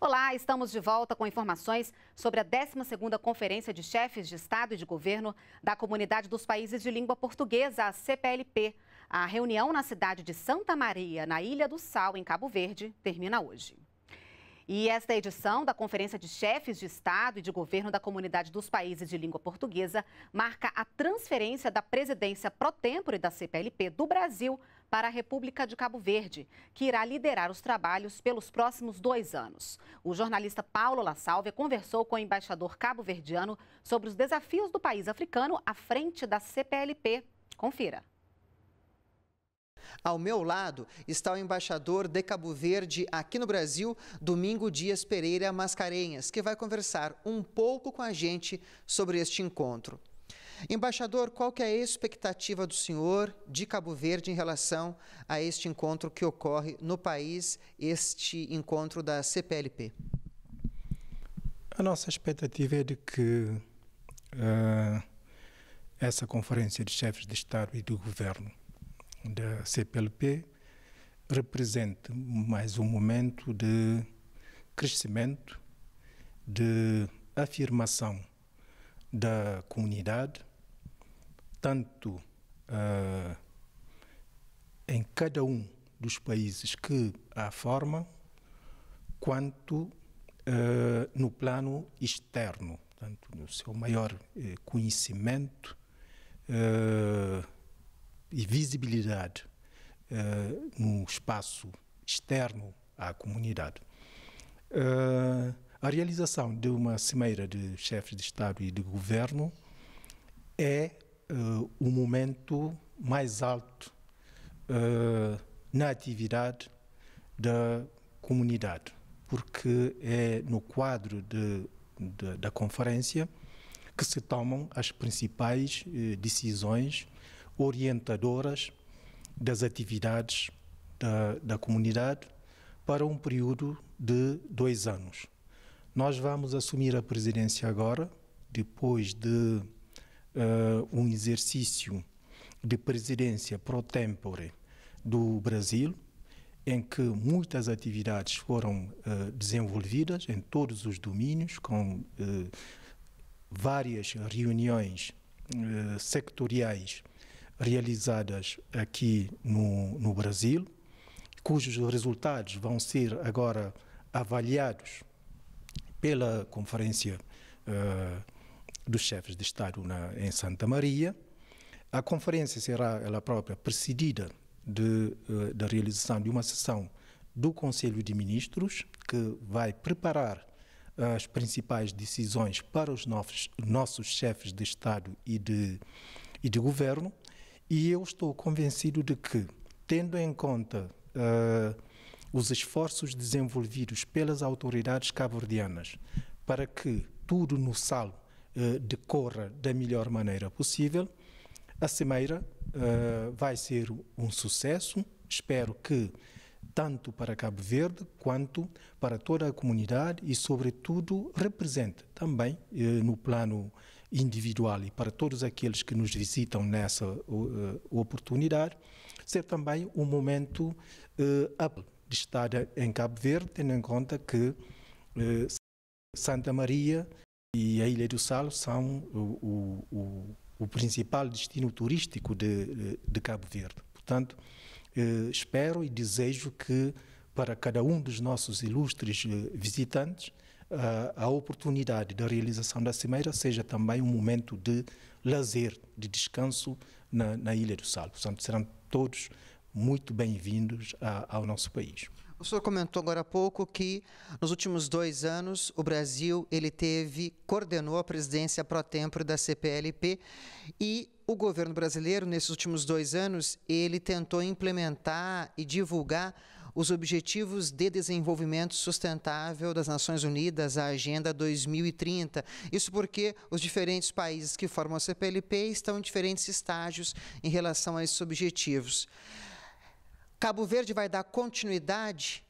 Olá, estamos de volta com informações sobre a 12ª Conferência de Chefes de Estado e de Governo da Comunidade dos Países de Língua Portuguesa, a CPLP. A reunião na cidade de Santa Maria, na Ilha do Sal, em Cabo Verde, termina hoje. E esta edição da Conferência de Chefes de Estado e de Governo da Comunidade dos Países de Língua Portuguesa marca a transferência da presidência pró-tempore da CPLP do Brasil para a República de Cabo Verde, que irá liderar os trabalhos pelos próximos dois anos. O jornalista Paulo La Salve conversou com o embaixador cabo-verdiano sobre os desafios do país africano à frente da CPLP. Confira. Ao meu lado está o embaixador de Cabo Verde aqui no Brasil, Domingo Dias Pereira Mascarenhas, que vai conversar um pouco com a gente sobre este encontro. Embaixador, qual que é a expectativa do senhor de Cabo Verde em relação a este encontro que ocorre no país, este encontro da CPLP? A nossa expectativa é de que uh, essa conferência de chefes de Estado e do governo da CPLP represente mais um momento de crescimento, de afirmação da comunidade tanto uh, em cada um dos países que a formam, quanto uh, no plano externo, tanto no seu maior eh, conhecimento uh, e visibilidade no espaço externo à comunidade. a realização de uma cimeira de chefes de Estado e de governo é uh, o momento mais alto uh, na atividade da comunidade, porque é no quadro de, de, da conferência que se tomam as principais eh, decisões orientadoras das atividades da, da comunidade para um período de dois anos. Nós vamos assumir a presidência agora, depois de uh, um exercício de presidência pro tempore do Brasil, em que muitas atividades foram uh, desenvolvidas em todos os domínios, com uh, várias reuniões uh, sectoriais realizadas aqui no, no, Brasil, cujos resultados vão ser agora avaliados pela Conferência uh, dos chefes de Estado na, em Santa Maria. A conferência será ela própria presidida de, eh, da realização de uma sessão do Conselho de Ministros, que vai preparar as principais decisões para os novos, nossos chefes de Estado e de, e de governo. E eu estou convencido de que, tendo em conta uh, os esforços desenvolvidos pelas autoridades cabo-verdianas para que tudo no SAL eh, decorra da melhor maneira possível. A Cimeira eh, vai ser um sucesso, espero que tanto para Cabo Verde quanto para toda a comunidade e, sobretudo, represente também eh, no plano individual e para todos aqueles que nos visitam nessa uh, oportunidade, ser também um momento uh, de estar em Cabo Verde, tendo em conta que uh, Santa Maria e a Ilha do Sal são o, o, o, principal destino turístico de, de Cabo Verde. Portanto, eh, espero e desejo que para cada um dos nossos ilustres eh, visitantes a, a oportunidade da realização da Cimeira seja também um momento de lazer, de descanso na, na Ilha do Sal. Portanto, serão todos muito bem-vindos ao nosso país. O senhor comentou agora há pouco que nos últimos dois anos o Brasil ele teve coordenou a presidência pro tempore da CPLP e o governo brasileiro nesses últimos dois anos ele tentou implementar e divulgar os Objetivos de Desenvolvimento Sustentável das Nações Unidas, a Agenda 2030. Isso porque os diferentes países que formam a CPLP estão em diferentes estágios em relação a esses objetivos. Cabo Verde vai dar continuidade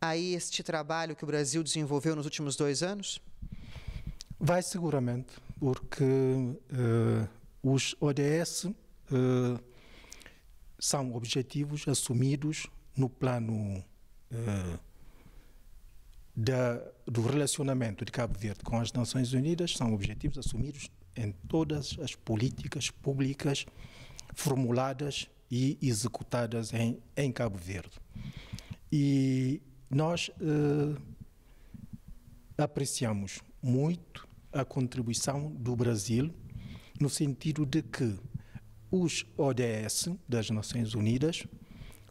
a este trabalho que o Brasil desenvolveu nos últimos dois anos? Vai seguramente, porque uh, os ODS uh, eh, são objetivos assumidos no plano uh, da, do relacionamento de Cabo Verde com as Nações Unidas, são objetivos assumidos em todas as políticas públicas formuladas e executadas em, em Cabo Verde. E nós eh, apreciamos muito a contribuição do Brasil no sentido de que os ODS das Nações Unidas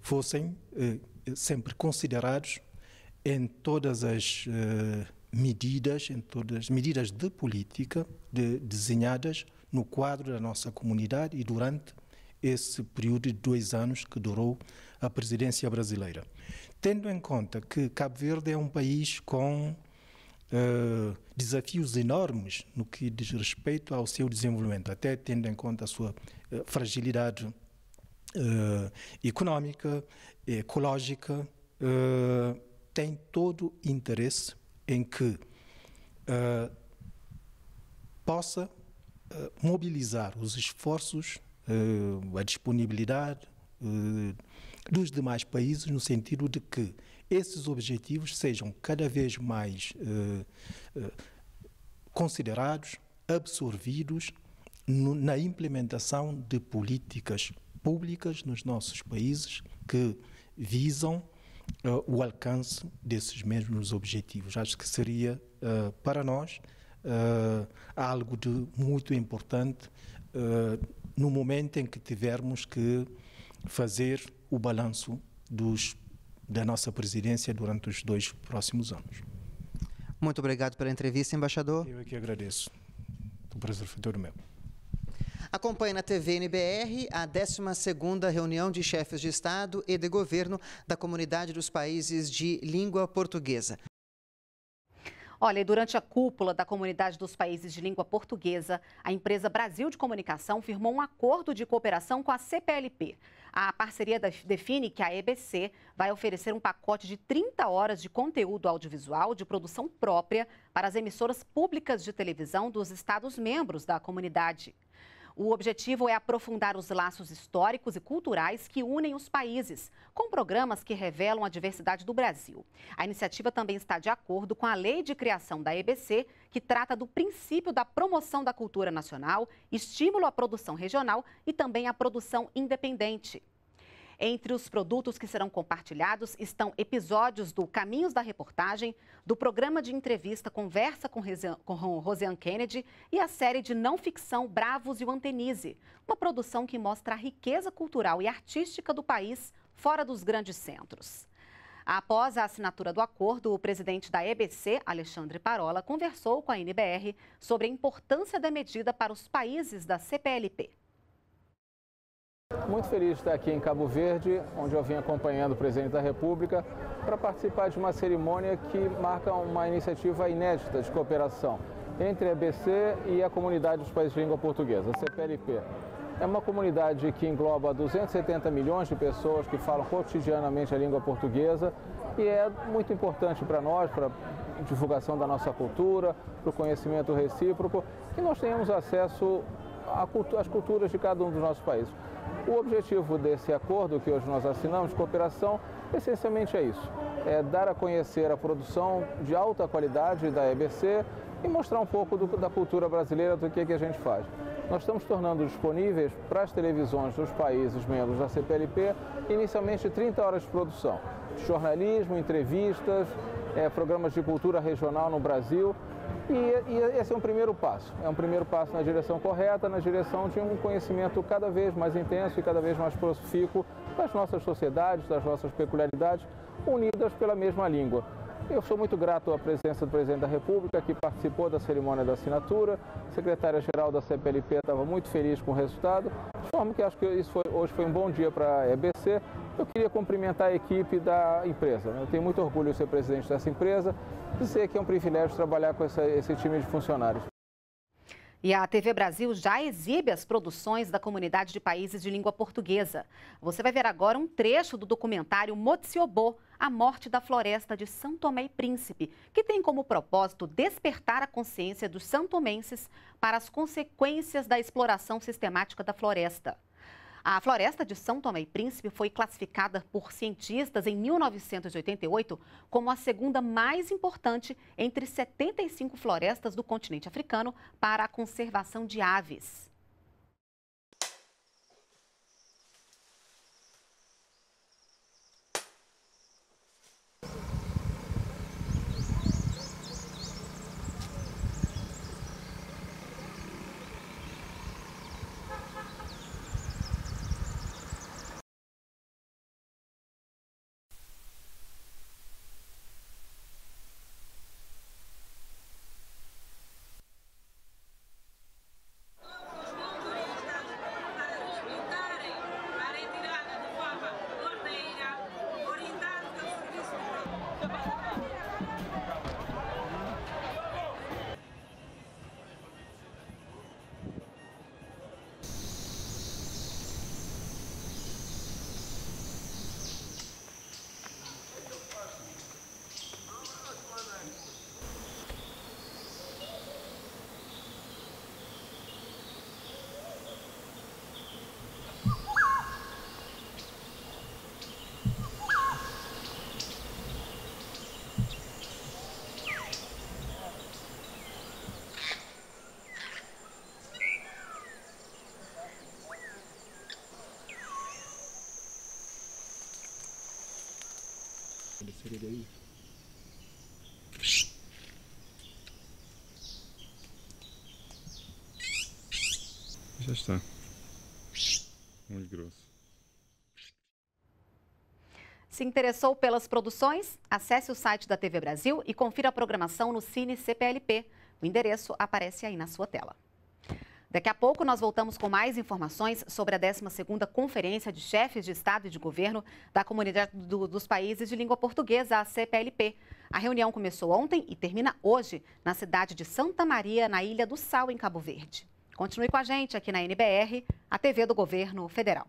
fossem eh, sempre considerados em todas as eh, medidas, em todas as medidas de política de, desenhadas no quadro da nossa comunidade e durante esse período de dois anos que durou a presidência brasileira. Tendo em conta que Cabo Verde é um país com uh, desafios enormes no que diz respeito ao seu desenvolvimento, até tendo em conta a sua uh, fragilidade uh, econômica, ecológica, tem todo interesse em que possa mobilizar os esforços eh, a disponibilidade eh, dos demais países, no sentido de que esses objetivos sejam cada vez mais eh, considerados, absorvidos na implementação de políticas públicas nos nossos países que visam uh, o alcance desses mesmos objetivos. Acho que seria, uh, para nós, uh, algo de muito importante no momento em que tivermos que fazer o balanço dos, da nossa presidência durante os dois próximos anos. Muito obrigado pela entrevista, embaixador. Eu é que agradeço. O prazer foi todo meu. Acompanhe na TV NBR a 12ª reunião de chefes de Estado e de Governo da Comunidade dos Países de Língua Portuguesa. Olha, e durante a cúpula da Comunidade dos Países de Língua Portuguesa, a empresa Brasil de Comunicação firmou um acordo de cooperação com a CPLP. A parceria define que a EBC vai oferecer um pacote de 30 horas de conteúdo audiovisual de produção própria para as emissoras públicas de televisão dos Estados membros da comunidade. O objetivo é aprofundar os laços históricos e culturais que unem os países, com programas que revelam a diversidade do Brasil. A iniciativa também está de acordo com a lei de criação da EBC, que trata do princípio da promoção da cultura nacional, estímulo à produção regional e também à produção independente. Entre os produtos que serão compartilhados estão episódios do Caminhos da Reportagem, do programa de entrevista Conversa com, Rezian, Rosiane Kennedy e a série de não ficção Bravos e o Antenise, uma produção que mostra a riqueza cultural e artística do país fora dos grandes centros. Após a assinatura do acordo, o presidente da EBC, Alexandre Parola, conversou com a NBR sobre a importância da medida para os países da CPLP. Muito feliz de estar aqui em Cabo Verde, onde eu vim acompanhando o presidente da República, para participar de uma cerimônia que marca uma iniciativa inédita de cooperação entre a EBC e a comunidade dos países de língua portuguesa, a CPLP. É uma comunidade que engloba 270 milhões de pessoas que falam cotidianamente a língua portuguesa e é muito importante para nós, para a divulgação da nossa cultura, para o conhecimento recíproco, que nós tenhamos acesso as culturas de cada um dos nossos países. O objetivo desse acordo que hoje nós assinamos de cooperação essencialmente é isso: é dar a conhecer a produção de alta qualidade da EBC e mostrar um pouco do, da cultura brasileira, do que, que a gente faz. Nós estamos tornando disponíveis para as televisões dos países membros da CPLP inicialmente 30 horas de produção, de jornalismo, entrevistas, é, programas de cultura regional no Brasil e, e, esse é um primeiro passo. É um primeiro passo na direção correta, na direção de um conhecimento cada vez mais intenso e cada vez mais profícuo das nossas sociedades, das nossas peculiaridades, unidas pela mesma língua. Eu sou muito grato à presença do presidente da República, que participou da cerimônia da assinatura. A secretária-geral da CPLP estava muito feliz com o resultado. De forma que acho que isso foi, hoje foi um bom dia para a EBC, eu queria cumprimentar a equipe da empresa. Né? Eu tenho muito orgulho de ser presidente dessa empresa, e dizer que é um privilégio trabalhar com essa, esse time de funcionários. E a TV Brasil já exibe as produções da comunidade de países de língua portuguesa. Você vai ver agora um trecho do documentário Motsiobô, A Morte da Floresta de São Tomé e Príncipe, que tem como propósito despertar a consciência dos santomenses para as consequências da exploração sistemática da floresta. A floresta de São Tomé e Príncipe foi classificada por cientistas em 1988 como a segunda mais importante entre 75 florestas do continente africano para a conservação de aves. aí? Já está. Muito grosso. Se interessou pelas produções? Acesse o site da TV Brasil e confira a programação no Cine CPLP. O endereço aparece aí na sua tela. Daqui a pouco nós voltamos com mais informações sobre a 12ª Conferência de Chefes de Estado e de Governo da Comunidade do, dos Países de Língua Portuguesa, a CPLP. A reunião começou ontem e termina hoje na cidade de Santa Maria, na Ilha do Sal, em Cabo Verde. Continue com a gente aqui na NBR, a TV do Governo Federal.